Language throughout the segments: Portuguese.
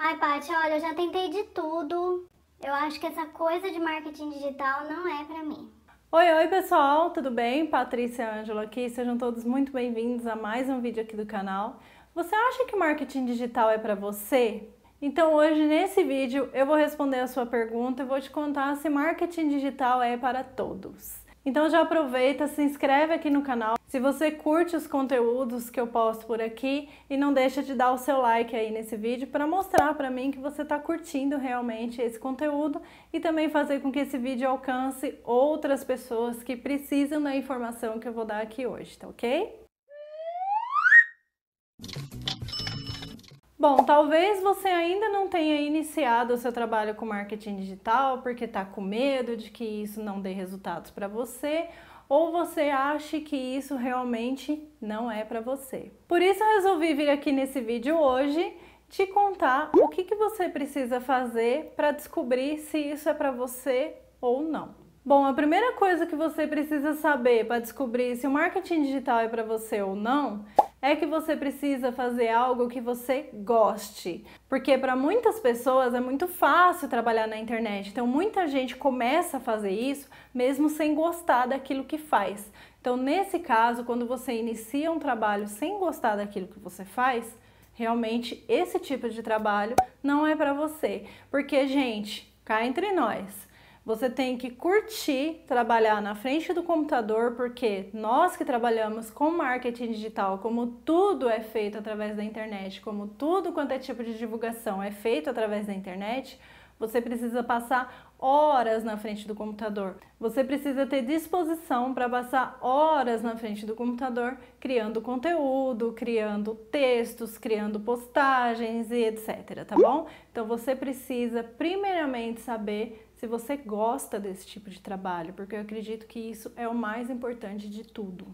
Ai, Paty, olha, eu já tentei de tudo. Eu acho que essa coisa de marketing digital não é para mim. Oi, oi pessoal, tudo bem? Patrícia Ângela aqui, sejam todos muito bem-vindos a mais um vídeo aqui do canal. Você acha que marketing digital é para você? Então hoje nesse vídeo eu vou responder a sua pergunta e vou te contar se marketing digital é para todos. Então já aproveita, se inscreve aqui no canal. Se você curte os conteúdos que eu posto por aqui e não deixa de dar o seu like aí nesse vídeo para mostrar para mim que você está curtindo realmente esse conteúdo e também fazer com que esse vídeo alcance outras pessoas que precisam da informação que eu vou dar aqui hoje, tá ok? Bom, talvez você ainda não tenha iniciado o seu trabalho com marketing digital porque está com medo de que isso não dê resultados para você ou você acha que isso realmente não é para você. Por isso eu resolvi vir aqui nesse vídeo hoje te contar o que, que você precisa fazer para descobrir se isso é para você ou não. Bom, a primeira coisa que você precisa saber para descobrir se o marketing digital é para você ou não é que você precisa fazer algo que você goste. Porque para muitas pessoas é muito fácil trabalhar na internet. Então muita gente começa a fazer isso mesmo sem gostar daquilo que faz. Então nesse caso, quando você inicia um trabalho sem gostar daquilo que você faz, realmente esse tipo de trabalho não é para você. Porque gente, cá entre nós, você tem que curtir trabalhar na frente do computador, porque nós que trabalhamos com marketing digital, como tudo é feito através da internet, como tudo quanto é tipo de divulgação é feito através da internet, você precisa passar horas na frente do computador. Você precisa ter disposição para passar horas na frente do computador criando conteúdo, criando textos, criando postagens e etc, tá bom? Então você precisa primeiramente saber se você gosta desse tipo de trabalho, porque eu acredito que isso é o mais importante de tudo.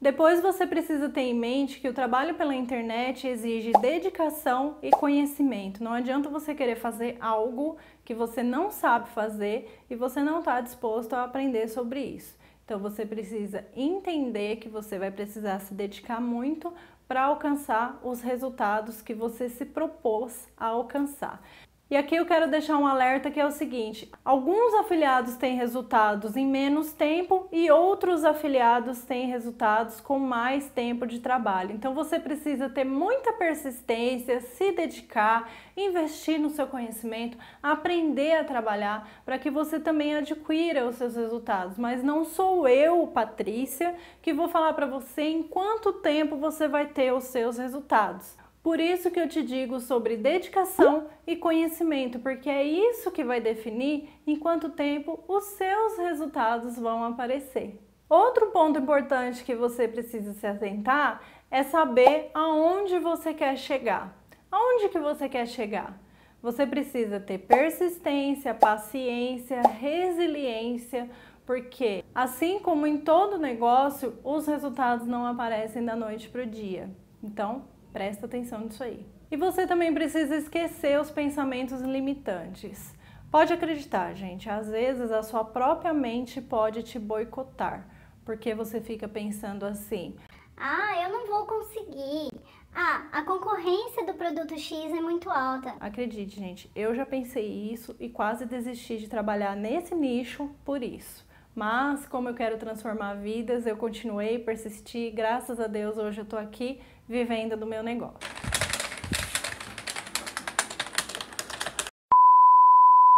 Depois você precisa ter em mente que o trabalho pela internet exige dedicação e conhecimento. Não adianta você querer fazer algo que você não sabe fazer e você não está disposto a aprender sobre isso. Então você precisa entender que você vai precisar se dedicar muito para alcançar os resultados que você se propôs a alcançar. E aqui eu quero deixar um alerta que é o seguinte: alguns afiliados têm resultados em menos tempo e outros afiliados têm resultados com mais tempo de trabalho. Então você precisa ter muita persistência, se dedicar, investir no seu conhecimento, aprender a trabalhar para que você também adquira os seus resultados. Mas não sou eu, Patrícia, que vou falar para você em quanto tempo você vai ter os seus resultados. Por isso que eu te digo sobre dedicação e conhecimento, porque é isso que vai definir em quanto tempo os seus resultados vão aparecer. Outro ponto importante que você precisa se atentar é saber aonde você quer chegar. Aonde que você quer chegar? Você precisa ter persistência, paciência, resiliência, porque assim como em todo negócio, os resultados não aparecem da noite para o dia. Então, Presta atenção nisso aí. E você também precisa esquecer os pensamentos limitantes. Pode acreditar, gente, às vezes a sua própria mente pode te boicotar, porque você fica pensando assim: ah, eu não vou conseguir. Ah, a concorrência do produto X é muito alta. Acredite, gente, eu já pensei isso e quase desisti de trabalhar nesse nicho por isso. Mas como eu quero transformar vidas, eu continuei, persisti, graças a Deus hoje eu tô aqui vivendo do meu negócio.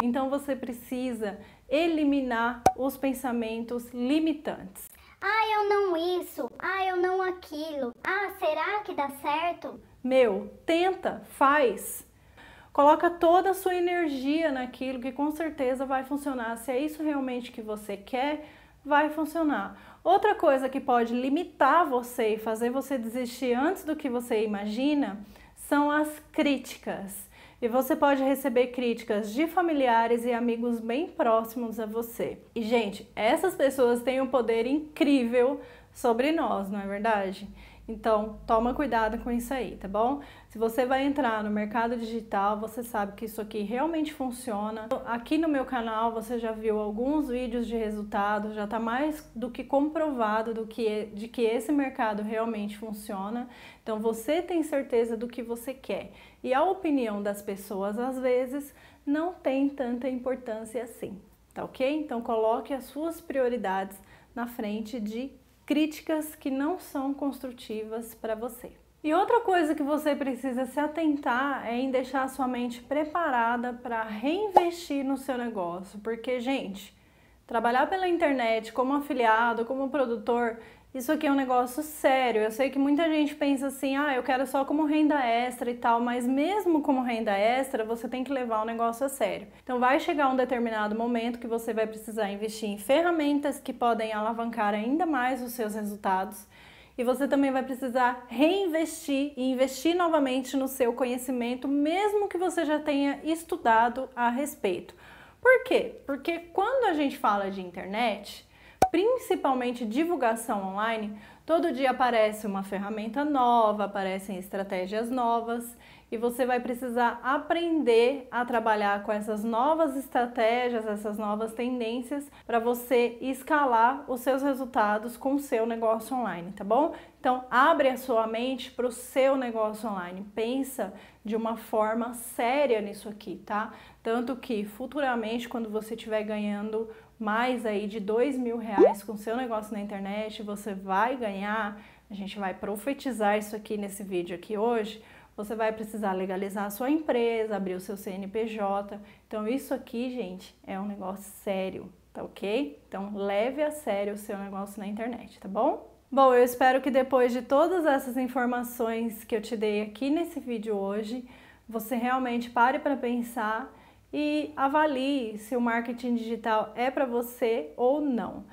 Então você precisa eliminar os pensamentos limitantes. Ah, eu não isso. Ah, eu não aquilo. Ah, será que dá certo? Meu, tenta, faz. Coloca toda a sua energia naquilo que com certeza vai funcionar. Se é isso realmente que você quer, vai funcionar. Outra coisa que pode limitar você e fazer você desistir antes do que você imagina são as críticas. E você pode receber críticas de familiares e amigos bem próximos a você. E, gente, essas pessoas têm um poder incrível sobre nós, não é verdade? Então, toma cuidado com isso aí, tá bom? Se você vai entrar no mercado digital, você sabe que isso aqui realmente funciona. Aqui no meu canal você já viu alguns vídeos de resultados, já está mais do que comprovado do que, de que esse mercado realmente funciona. Então, você tem certeza do que você quer. E a opinião das pessoas, às vezes, não tem tanta importância assim, tá ok? Então, coloque as suas prioridades na frente de críticas que não são construtivas para você. E outra coisa que você precisa se atentar é em deixar a sua mente preparada para reinvestir no seu negócio, porque, gente, trabalhar pela internet como afiliado, como produtor, isso aqui é um negócio sério. Eu sei que muita gente pensa assim, ah, eu quero só como renda extra e tal, mas mesmo como renda extra, você tem que levar o negócio a sério. Então vai chegar um determinado momento que você vai precisar investir em ferramentas que podem alavancar ainda mais os seus resultados. E você também vai precisar reinvestir e investir novamente no seu conhecimento, mesmo que você já tenha estudado a respeito. Por quê? Porque quando a gente fala de internet, principalmente divulgação online, todo dia aparece uma ferramenta nova, aparecem estratégias novas e você vai precisar aprender a trabalhar com essas novas estratégias, essas novas tendências para você escalar os seus resultados com o seu negócio online, tá bom? Então, abre a sua mente para o seu negócio online. Pensa de uma forma séria nisso aqui, tá? Tanto que futuramente, quando você estiver ganhando mais aí de dois mil reais com seu negócio na internet, você vai ganhar. A gente vai profetizar isso aqui nesse vídeo aqui hoje. Você vai precisar legalizar a sua empresa, abrir o seu CNPJ. Então isso aqui, gente, é um negócio sério, tá ok? Então leve a sério o seu negócio na internet, tá bom? Bom, eu espero que depois de todas essas informações que eu te dei aqui nesse vídeo hoje, você realmente pare para pensar e avalie se o marketing digital é para você ou não.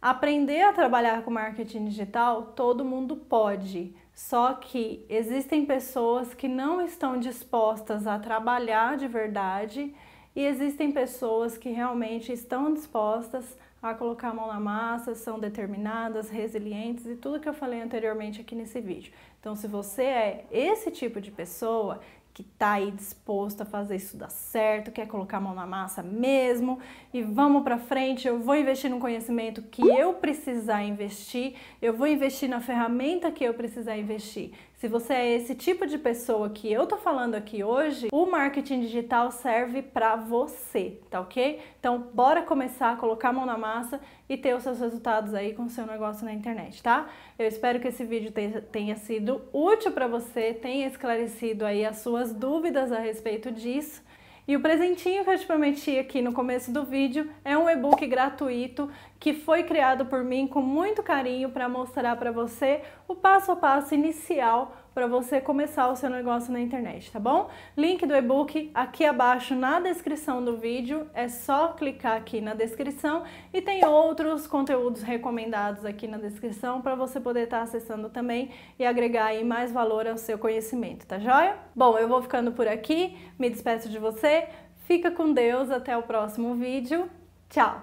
Aprender a trabalhar com marketing digital, todo mundo pode, só que existem pessoas que não estão dispostas a trabalhar de verdade e existem pessoas que realmente estão dispostas a colocar a mão na massa, são determinadas, resilientes e tudo que eu falei anteriormente aqui nesse vídeo. Então, se você é esse tipo de pessoa que está aí disposto a fazer isso dar certo, quer colocar a mão na massa mesmo e vamos para frente. Eu vou investir no conhecimento que eu precisar investir, eu vou investir na ferramenta que eu precisar investir. Se você é esse tipo de pessoa que eu tô falando aqui hoje, o marketing digital serve para você, tá ok? Então, bora começar a colocar a mão na massa e ter os seus resultados aí com o seu negócio na internet, tá? Eu espero que esse vídeo tenha sido útil para você, tenha esclarecido aí as suas dúvidas a respeito disso. E o presentinho que eu te prometi aqui no começo do vídeo é um e-book gratuito que foi criado por mim com muito carinho para mostrar para você o passo a passo inicial para você começar o seu negócio na internet, tá bom? Link do e-book aqui abaixo na descrição do vídeo, é só clicar aqui na descrição e tem outros conteúdos recomendados aqui na descrição para você poder estar tá acessando também e agregar aí mais valor ao seu conhecimento, tá joia? Bom, eu vou ficando por aqui, me despeço de você, fica com Deus, até o próximo vídeo, tchau!